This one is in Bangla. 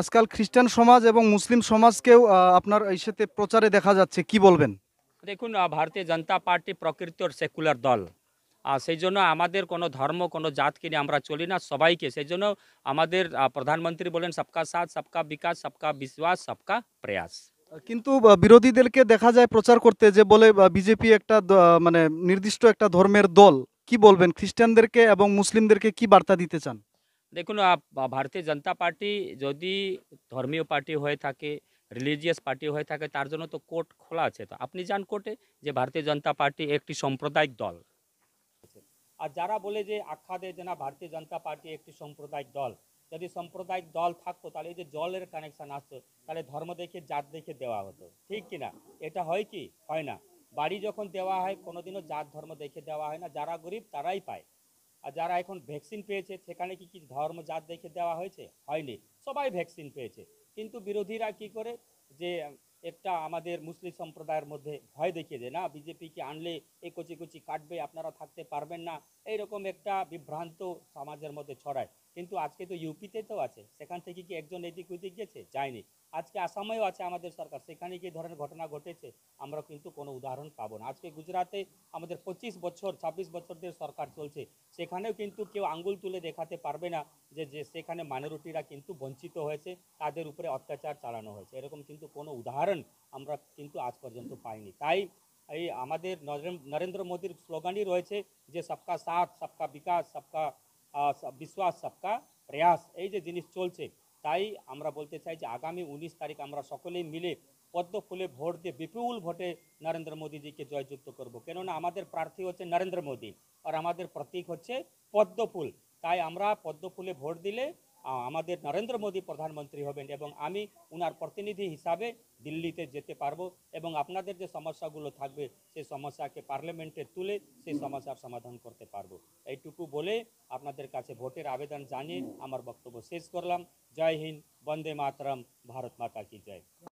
আজকাল খ্রিস্টান সমাজ এবং মুসলিম সমাজকেও আপনার এই সাথে প্রচারে দেখা যাচ্ছে কি বলবেন দেখুন ভারতীয় জনতা পার্টি প্রকৃত সেকুলার দল সেই জন্য আমাদের কোনো ধর্ম কোনো জাতকে নিয়ে আমরা চলি না সবাইকে সেই জন্য আমাদের প্রধানমন্ত্রী বলেন সবকা সাথ সবকা বিকাশ সবকা বিশ্বাস সবকা প্রয়াস কিন্তু বিরোধীদেরকে দেখা যায় প্রচার করতে যে বলে বিজেপি একটা মানে নির্দিষ্ট একটা ধর্মের দল কি বলবেন খ্রিস্টানদেরকে এবং মুসলিমদেরকে কি বার্তা দিতে চান দেখুন ভারতীয় জনতা পার্টি যদি ধর্মীয় পার্টি হয়ে থাকে রিলিজিয়াস পার্টি হয়ে থাকে তার জন্য তো কোর্ট খোলা আছে তো আপনি যান কোর্টে যে ভারতীয় জনতা পার্টি একটি সাম্প্রদায়িক দল আর যারা বলে যে আখ্যা দেয় যে না ভারতীয় জনতা পার্টি একটি সাম্প্রদায়িক দল যদি সাম্প্রদায়িক দল থাকতো তাহলে এই যে জলের কানেকশান আসতো তাহলে ধর্ম দেখে জাত দেখে দেওয়া হতো ঠিক কিনা এটা হয় কি হয় না বাড়ি যখন দেওয়া হয় কোনোদিনও জাত ধর্ম দেখে দেওয়া হয় না যারা গরিব তারাই পায় আর যারা এখন ভ্যাকসিন পেয়েছে সেখানে কি কি ধর্ম জাত দেখে দেওয়া হয়েছে হয়নি সবাই ভ্যাকসিন পেয়েছে কিন্তু বিরোধীরা কি করে যে একটা আমাদের মুসলিম সম্প্রদায়ের মধ্যে ভয় দেখিয়ে দেয় না বিজেপিকে আনলে এই কচি কচি কাটবে আপনারা থাকতে পারবেন না এই রকম একটা বিভ্রান্ত সমাজের মধ্যে ছড়ায় কিন্তু আজকে তো ইউপিতে তো আছে সেখান থেকে কি একজন এদিক ওদিক গেছে যায়নি আজকে আসামেও আছে আমাদের সরকার সেখানে কি ধরনের ঘটনা ঘটেছে আমরা কিন্তু কোনো উদাহরণ পাবো না আজকে গুজরাতে আমাদের পঁচিশ বছর ২৬ বছরদের সরকার চলছে সেখানেও কিন্তু কেউ আঙ্গুল তুলে দেখাতে পারবে না যে যে সেখানে মাইনরিটিরা কিন্তু বঞ্চিত হয়েছে তাদের উপরে অত্যাচার চালানো হয়েছে এরকম কিন্তু কোনো উদাহরণ আমরা কিন্তু আজ পর্যন্ত পাইনি তাই এই আমাদের নরেন্দ্র মোদীর স্লোগানই রয়েছে যে সবকা সাথ সবকা বিকাশ সবকা বিশ্বাস সবকা প্রয়াস এই যে জিনিস চলছে তাই আমরা বলতে চাই যে আগামী উনিশ তারিখ আমরা সকলেই মিলে পদ্ম ফুলে ভোট দিয়ে বিপুল ভোটে নরেন্দ্র মোদীজিকে জয়যুক্ত করবো কেননা আমাদের প্রার্থী হচ্ছে নরেন্দ্র মোদী আর আমাদের প্রতীক হচ্ছে পদ্ম ফুল তাই আমরা পদ্মফুলে ভোট দিলে আমাদের নরেন্দ্র মোদী প্রধানমন্ত্রী হবেন এবং আমি ওনার প্রতিনিধি হিসাবে দিল্লিতে যেতে পারবো এবং আপনাদের যে সমস্যাগুলো থাকবে সেই সমস্যাকে পার্লামেন্টে তুলে সেই সমস্যার সমাধান করতে পারবো এইটুকু বলে আপনাদের কাছে ভোটের আবেদন জানিয়ে আমার বক্তব্য শেষ করলাম জয় হিন্দ বন্দে মাতরম ভারত মাতা কি জয়